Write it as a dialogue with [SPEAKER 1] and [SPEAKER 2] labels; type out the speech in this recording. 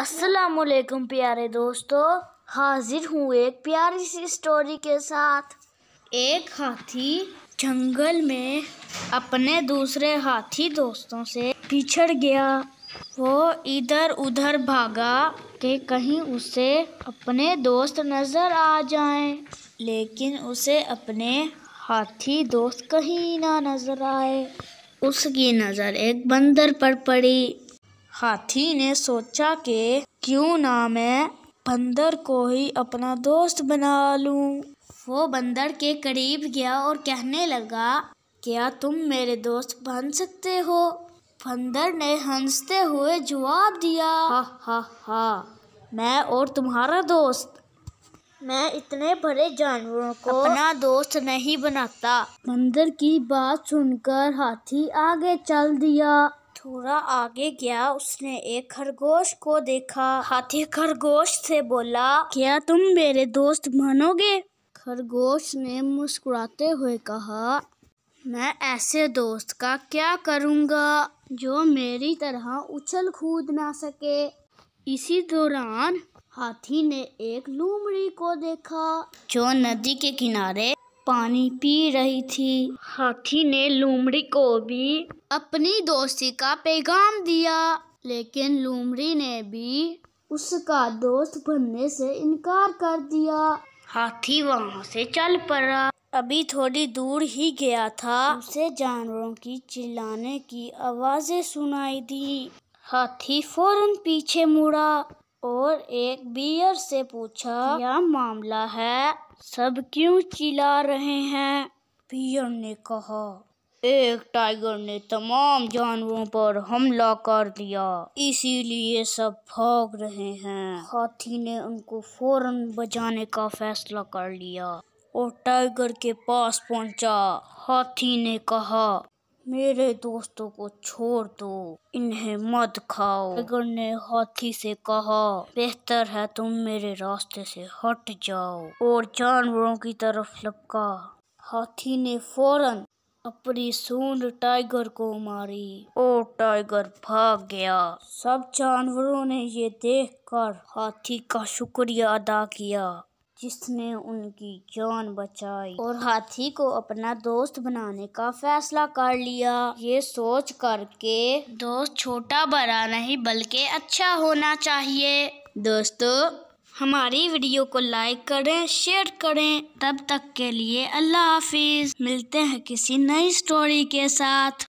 [SPEAKER 1] असलकुम प्यारे दोस्तों हाजिर हूँ एक प्यारी सी स्टोरी के साथ एक हाथी जंगल में अपने दूसरे हाथी दोस्तों से पिछड़ गया वो इधर उधर भागा कि कहीं उसे अपने दोस्त नज़र आ जाएं लेकिन उसे अपने हाथी दोस्त कहीं ना नज़र आए उसकी नज़र एक बंदर पर पड़ी हाथी ने सोचा कि क्यों ना मैं बंदर को ही अपना दोस्त बना लूं। वो बंदर के करीब गया और कहने लगा क्या तुम मेरे दोस्त बन सकते हो बंदर ने हंसते हुए जवाब दिया हा हा हा मैं और तुम्हारा दोस्त मैं इतने बड़े जानवरों को अपना दोस्त नहीं बनाता बंदर की बात सुनकर हाथी आगे चल दिया थोड़ा आगे गया उसने एक खरगोश को देखा हाथी खरगोश से बोला क्या तुम मेरे दोस्त बनोगे खरगोश ने मुस्कुराते हुए कहा मैं ऐसे दोस्त का क्या करूँगा जो मेरी तरह उछल कूद ना सके इसी दौरान हाथी ने एक लूमड़ी को देखा जो नदी के किनारे पानी पी रही थी हाथी ने लूमड़ी को भी अपनी दोस्ती का पैगाम दिया लेकिन लूमड़ी ने भी उसका दोस्त बनने से इनकार कर दिया हाथी वहाँ से चल पड़ा अभी थोड़ी दूर ही गया था उसे जानवरों की चिल्लाने की आवाजें सुनाई दी हाथी फौरन पीछे मुड़ा और एक बियर से पूछा क्या मामला है सब क्यों चिल्ला रहे हैं पियर ने कहा एक टाइगर ने तमाम जानवरों पर हमला कर दिया इसीलिए सब भाग रहे हैं हाथी ने उनको फौरन बजाने का फैसला कर लिया और टाइगर के पास पहुंचा हाथी ने कहा मेरे दोस्तों को छोड़ दो इन्हें मत खाओ टाइगर ने हाथी से कहा बेहतर है तुम मेरे रास्ते से हट जाओ और जानवरों की तरफ लपका हाथी ने फौरन अपनी सूंड टाइगर को मारी और टाइगर भाग गया सब जानवरों ने ये देखकर हाथी का शुक्रिया अदा किया जिसने उनकी जान बचाई और हाथी को अपना दोस्त बनाने का फैसला कर लिया ये सोच कर के दोस्त छोटा बड़ा नहीं बल्कि अच्छा होना चाहिए दोस्तों हमारी वीडियो को लाइक करें शेयर करें तब तक के लिए अल्लाह हाफिज़ मिलते हैं किसी नई स्टोरी के साथ